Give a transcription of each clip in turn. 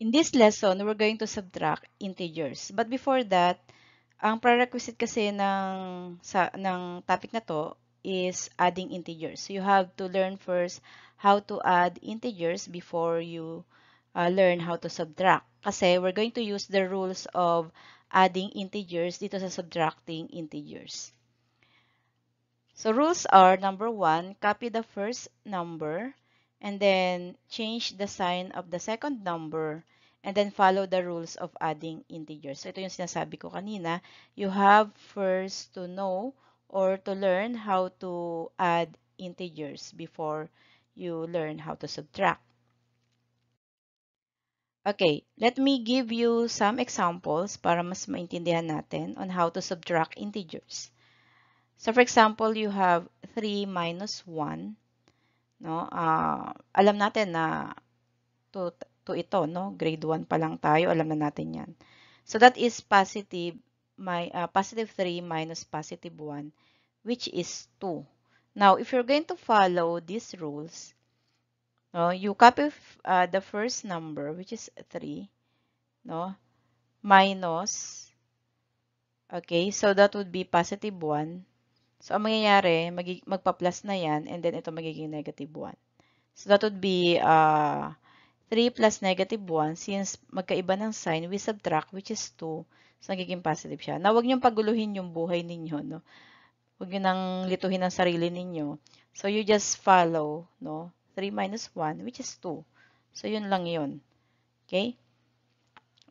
In this lesson, we're going to subtract integers. But before that, ang prerequisite kasi ng, sa, ng topic na to is adding integers. So you have to learn first how to add integers before you uh, learn how to subtract. Kasi we're going to use the rules of adding integers dito sa subtracting integers. So rules are, number one, copy the first number and then change the sign of the second number and then follow the rules of adding integers. So, ito yung sinasabi ko kanina. You have first to know or to learn how to add integers before you learn how to subtract. Okay, let me give you some examples para mas maintindihan natin on how to subtract integers. So, for example, you have 3 minus 1 No? Uh, alam natin na to, to ito, no? grade 1 pa lang tayo, alam na natin yan. So that is positive, my, uh, positive 3 minus positive 1, which is 2. Now, if you're going to follow these rules, no, you copy uh, the first number, which is 3, no, minus, okay, so that would be positive 1, So, ang mangyayari, mag magpa-plus na yan, and then ito magiging negative 1. So, that would be uh, 3 plus negative 1. Since magkaiba ng sign, we subtract, which is 2. So, nagiging positive siya. Na, huwag niyong paguluhin yung buhay ninyo, no? Huwag niyo nang lituhin ang sarili ninyo. So, you just follow, no? 3 minus 1, which is 2. So, yun lang yun. Okay?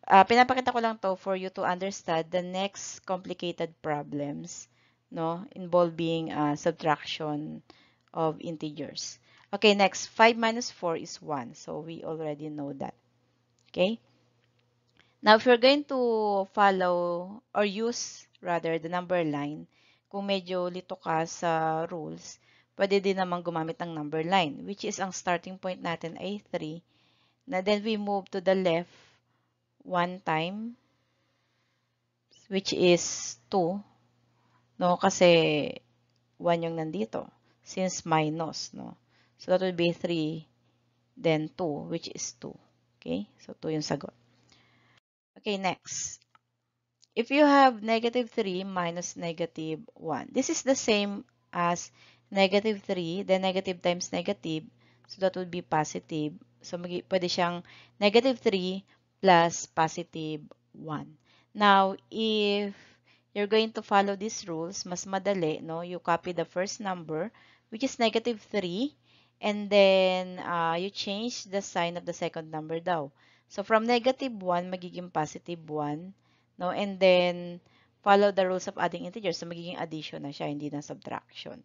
Uh, pinapakita ko lang to for you to understand the next complicated problems no, involving uh, subtraction of integers. Okay, next, 5 minus 4 is 1. So, we already know that. Okay? Now, if you're going to follow or use, rather, the number line, kung medyo lito ka sa rules, pwede din naman gumamit ng number line, which is ang starting point natin ay 3. Na then we move to the left one time, which is 2. No, kasi 1 yung nandito since minus, no. So that would be 3 then 2 which is 2. Okay? So 2 yung sagot. Okay, next. If you have negative 3 minus negative 1, this is the same as negative 3, then negative times negative, so that would be positive. So, pwede siyang negative 3 plus positive 1. Now, if you're going to follow these rules. Mas madali, no? You copy the first number, which is negative 3. And then, uh, you change the sign of the second number daw. So, from negative 1, magiging positive 1. No? And then, follow the rules of adding integers. So, magiging addition na siya, hindi na subtraction.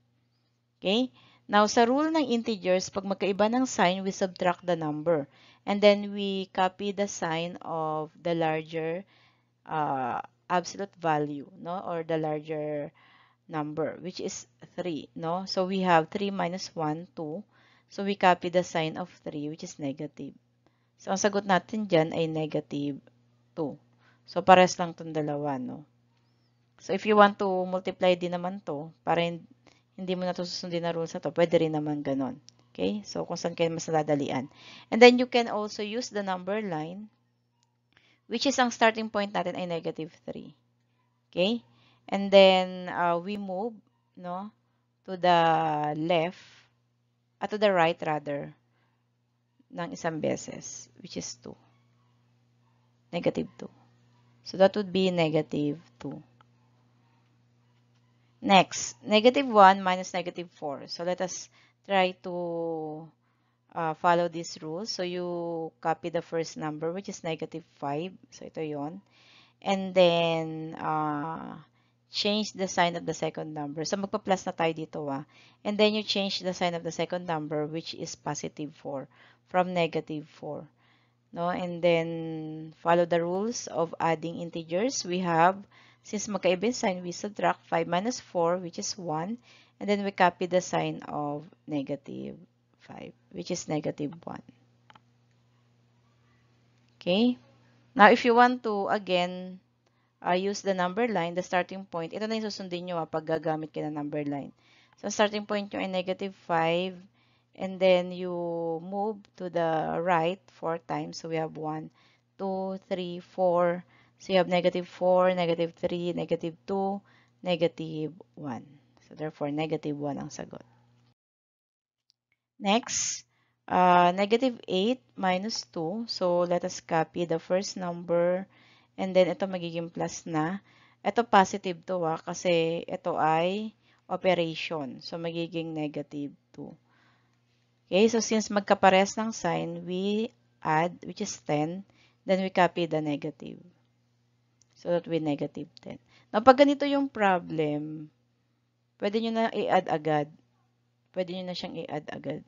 Okay? Now, sa rule ng integers, pag magkaiba ng sign, we subtract the number. And then, we copy the sign of the larger uh, absolute value, no, or the larger number, which is 3, no? So, we have 3 minus 1, 2. So, we copy the sign of 3, which is negative. So, ang sagot natin dyan ay negative 2. So, pares lang itong dalawa, no? So, if you want to multiply din naman to para hindi mo na ito susundin na rules na to, pwede rin naman ganon. Okay? So, kung saan kayo mas nadadalian. And then, you can also use the number line which is ang starting point natin ay negative 3. Okay? And then, uh, we move, no, to the left, at uh, to the right rather, ng isang beses, which is 2. Negative 2. So, that would be negative 2. Next, negative 1 minus negative 4. So, let us try to uh, follow this rule. So, you copy the first number, which is negative 5. So, ito yon And then, uh, change the sign of the second number. So, magpa-plus na tayo dito, ah. And then, you change the sign of the second number, which is positive 4, from negative 4. No? And then, follow the rules of adding integers. We have, since magkaiba sign, we subtract 5 minus 4, which is 1. And then, we copy the sign of negative 5, which is negative 1. Okay? Now, if you want to, again, uh, use the number line, the starting point, ito na yung susundin nyo ah, pag gagamit kayo ng number line. So, starting point nyo ay negative 5, and then you move to the right 4 times. So, we have 1, 2, 3, 4. So, you have negative 4, negative 3, negative 2, negative 1. So, therefore, negative 1 ang sagot. Next, uh, negative 8 minus 2. So, let us copy the first number. And then, ito magiging plus na. Ito positive 2 ha, ah, kasi ito ay operation. So, magiging negative 2. Okay, so since magkapares ng sign, we add, which is 10, then we copy the negative. So, that we negative 10. Now, pag ganito yung problem, pwede nyo na i-add agad. Pwede nyo na siyang i-add agad.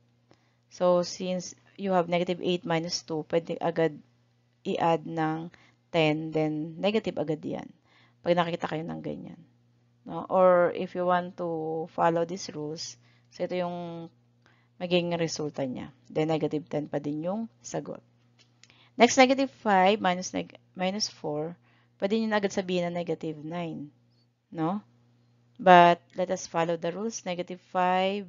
So, since you have negative 8 minus 2, pwede agad i-add ng 10, then negative agad yan. Pag nakita kayo ng ganyan. No? Or if you want to follow these rules, so ito yung magiging resulta niya. Then negative 10 pa din yung sagot. Next, negative 5 minus, neg minus 4, pwede nyo agad sabihin na negative 9. No? But let us follow the rules. Negative 5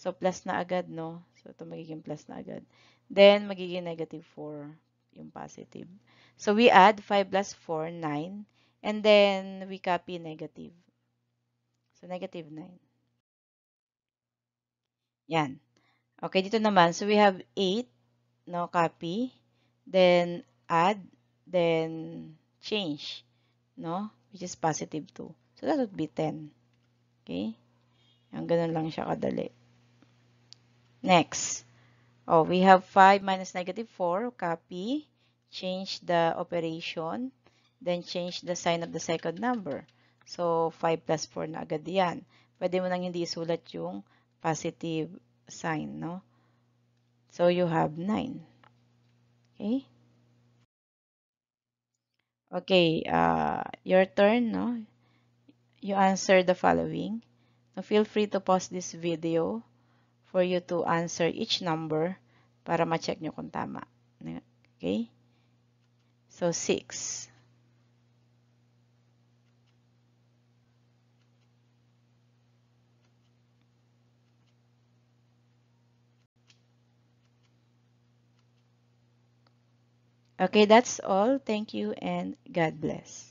So, plus na agad, no? So, ito magiging plus na agad. Then, magiging negative 4 yung positive. So, we add 5 plus 4, 9. And then, we copy negative. So, negative 9. Yan. Okay, dito naman. So, we have 8, no? Copy. Then, add. Then, change. No? Which is positive 2. So, that would be 10. Okay? Yan, ganun lang siya kadali. Next. Oh, we have 5 minus negative 4. Copy. Change the operation. Then change the sign of the second number. So, 5 plus 4 na agad yan. Pwede mo nang hindi isulat yung positive sign, no? So, you have 9. Okay? Okay, uh, your turn, no? You answer the following. Now, feel free to pause this video for you to answer each number para ma-check nyo kung tama. Okay? So, 6. Okay, that's all. Thank you and God bless.